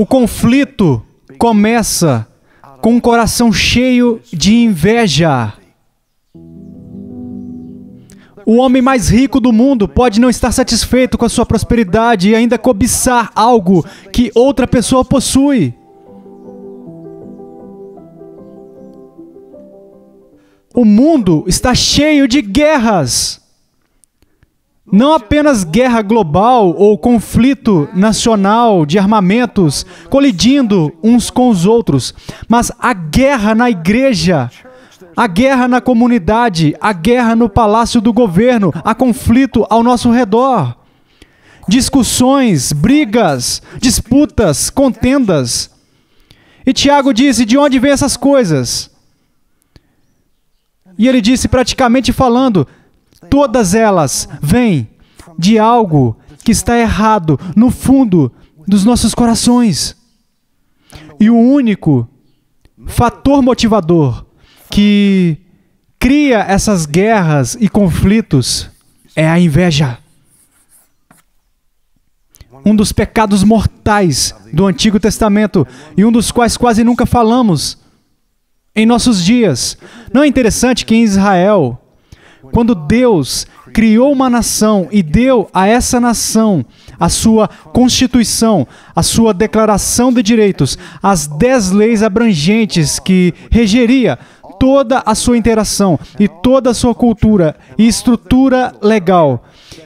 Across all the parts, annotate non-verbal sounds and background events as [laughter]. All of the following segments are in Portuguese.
O conflito começa com um coração cheio de inveja. O homem mais rico do mundo pode não estar satisfeito com a sua prosperidade e ainda cobiçar algo que outra pessoa possui. O mundo está cheio de guerras. Não apenas guerra global ou conflito nacional de armamentos colidindo uns com os outros, mas a guerra na igreja, a guerra na comunidade, a guerra no palácio do governo, há conflito ao nosso redor. Discussões, brigas, disputas, contendas. E Tiago disse: de onde vêm essas coisas? E ele disse, praticamente falando: Todas elas vêm de algo que está errado no fundo dos nossos corações. E o único fator motivador que cria essas guerras e conflitos é a inveja. Um dos pecados mortais do Antigo Testamento e um dos quais quase nunca falamos em nossos dias. Não é interessante que em Israel quando Deus criou uma nação e deu a essa nação a sua constituição, a sua declaração de direitos, as dez leis abrangentes que regeria toda a sua interação e toda a sua cultura e estrutura legal,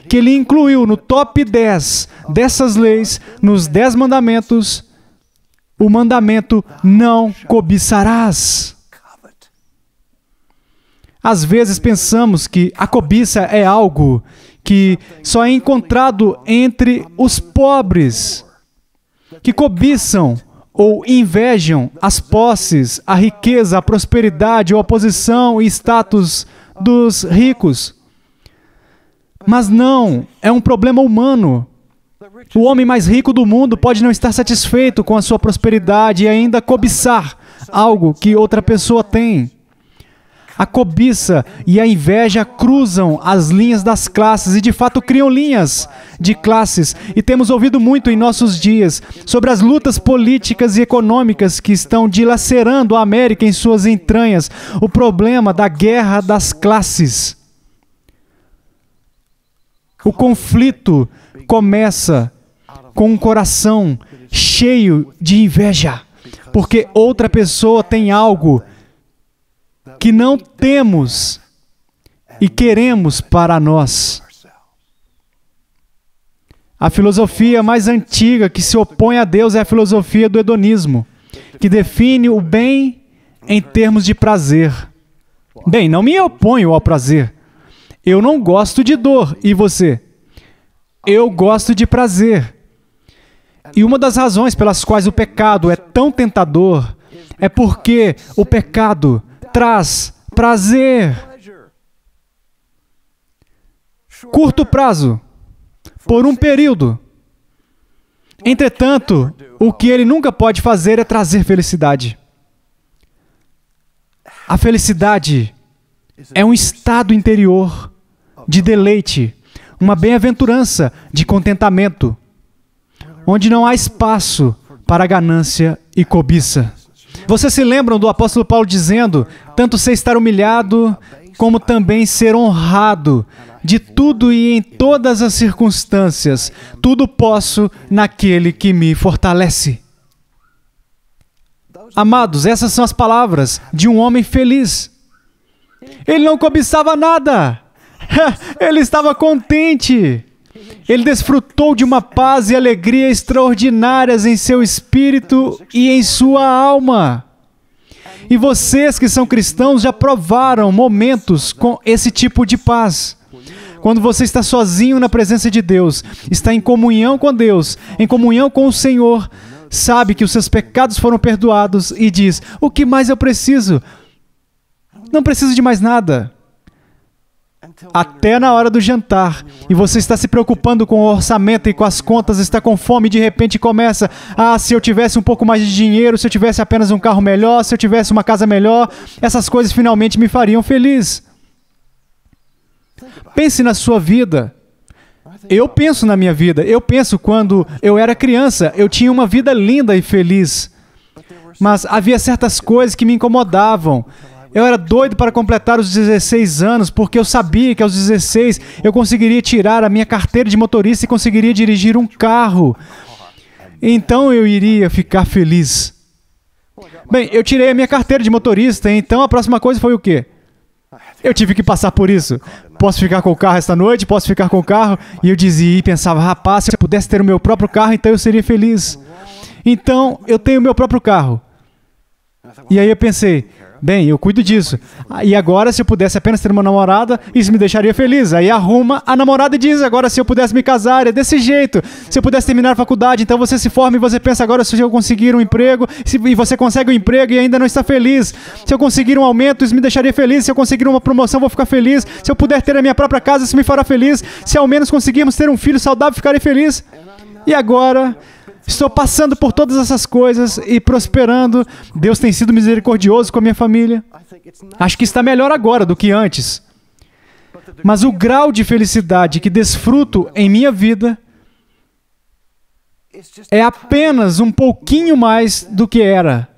que ele incluiu no top 10 dessas leis, nos dez mandamentos, o mandamento não cobiçarás. Às vezes pensamos que a cobiça é algo que só é encontrado entre os pobres, que cobiçam ou invejam as posses, a riqueza, a prosperidade ou a posição e status dos ricos. Mas não, é um problema humano. O homem mais rico do mundo pode não estar satisfeito com a sua prosperidade e ainda cobiçar algo que outra pessoa tem. A cobiça e a inveja cruzam as linhas das classes e de fato criam linhas de classes. E temos ouvido muito em nossos dias sobre as lutas políticas e econômicas que estão dilacerando a América em suas entranhas, o problema da guerra das classes. O conflito começa com um coração cheio de inveja, porque outra pessoa tem algo que não temos e queremos para nós. A filosofia mais antiga que se opõe a Deus é a filosofia do hedonismo, que define o bem em termos de prazer. Bem, não me oponho ao prazer. Eu não gosto de dor. E você? Eu gosto de prazer. E uma das razões pelas quais o pecado é tão tentador é porque o pecado traz prazer. Curto prazo, por um período. Entretanto, o que ele nunca pode fazer é trazer felicidade. A felicidade é um estado interior de deleite, uma bem-aventurança de contentamento, onde não há espaço para ganância e cobiça. Vocês se lembram do apóstolo Paulo dizendo: tanto sei estar humilhado, como também ser honrado, de tudo e em todas as circunstâncias, tudo posso naquele que me fortalece. Amados, essas são as palavras de um homem feliz. Ele não cobiçava nada, [laughs] ele estava contente. Ele desfrutou de uma paz e alegria extraordinárias em seu espírito e em sua alma. E vocês que são cristãos já provaram momentos com esse tipo de paz. Quando você está sozinho na presença de Deus, está em comunhão com Deus, em comunhão com o Senhor, sabe que os seus pecados foram perdoados e diz: O que mais eu preciso? Não preciso de mais nada. Então, até na hora do jantar, e você está se preocupando com o orçamento e com as contas, está com fome e de repente começa: ah, se eu tivesse um pouco mais de dinheiro, se eu tivesse apenas um carro melhor, se eu tivesse uma casa melhor, essas coisas finalmente me fariam feliz. Pense na sua vida. Eu penso na minha vida. Eu penso quando eu era criança, eu tinha uma vida linda e feliz. Mas havia certas coisas que me incomodavam. Eu era doido para completar os 16 anos, porque eu sabia que aos 16 eu conseguiria tirar a minha carteira de motorista e conseguiria dirigir um carro. Então eu iria ficar feliz. Bem, eu tirei a minha carteira de motorista, então a próxima coisa foi o quê? Eu tive que passar por isso. Posso ficar com o carro esta noite? Posso ficar com o carro? E eu dizia e pensava, rapaz, se eu pudesse ter o meu próprio carro, então eu seria feliz. Então, eu tenho o meu próprio carro. E aí eu pensei, Bem, eu cuido disso. Ah, e agora, se eu pudesse apenas ter uma namorada, isso me deixaria feliz. Aí arruma a namorada e diz: agora, se eu pudesse me casar, é desse jeito. Se eu pudesse terminar a faculdade, então você se forma e você pensa: agora, se eu conseguir um emprego, se, e você consegue um emprego e ainda não está feliz. Se eu conseguir um aumento, isso me deixaria feliz. Se eu conseguir uma promoção, vou ficar feliz. Se eu puder ter a minha própria casa, isso me fará feliz. Se ao menos conseguirmos ter um filho saudável, ficarei feliz. E agora Estou passando por todas essas coisas e prosperando. Deus tem sido misericordioso com a minha família. Acho que está melhor agora do que antes. Mas o grau de felicidade que desfruto em minha vida é apenas um pouquinho mais do que era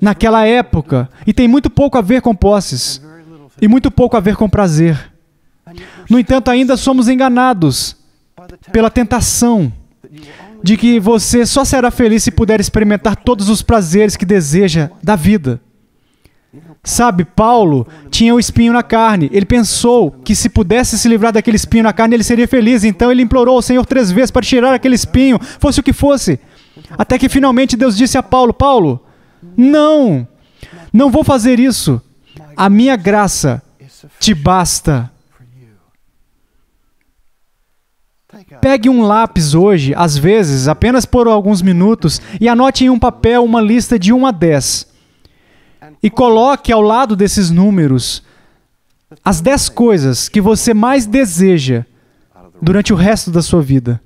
naquela época e tem muito pouco a ver com posses e muito pouco a ver com prazer. No entanto, ainda somos enganados pela tentação de que você só será feliz se puder experimentar todos os prazeres que deseja da vida. Sabe, Paulo tinha o espinho na carne. Ele pensou que se pudesse se livrar daquele espinho na carne, ele seria feliz. Então ele implorou ao Senhor três vezes para tirar aquele espinho, fosse o que fosse. Até que finalmente Deus disse a Paulo: Paulo, não, não vou fazer isso. A minha graça te basta. Pegue um lápis hoje, às vezes, apenas por alguns minutos, e anote em um papel uma lista de 1 a 10. E coloque ao lado desses números as 10 coisas que você mais deseja durante o resto da sua vida.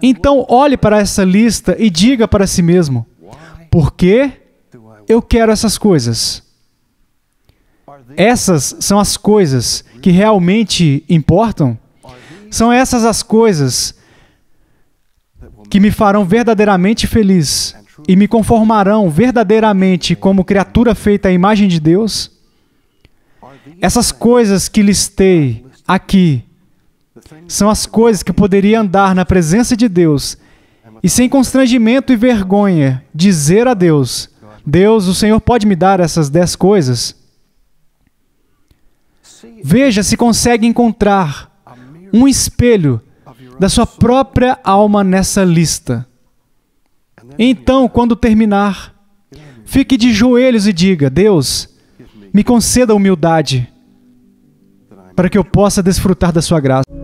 Então, olhe para essa lista e diga para si mesmo: por que eu quero essas coisas? Essas são as coisas que realmente importam? São essas as coisas que me farão verdadeiramente feliz e me conformarão verdadeiramente como criatura feita à imagem de Deus? Essas coisas que listei aqui são as coisas que poderia andar na presença de Deus e sem constrangimento e vergonha dizer a Deus: Deus, o Senhor pode me dar essas dez coisas? Veja se consegue encontrar um espelho da sua própria alma nessa lista. Então, quando terminar, fique de joelhos e diga: Deus, me conceda humildade para que eu possa desfrutar da sua graça.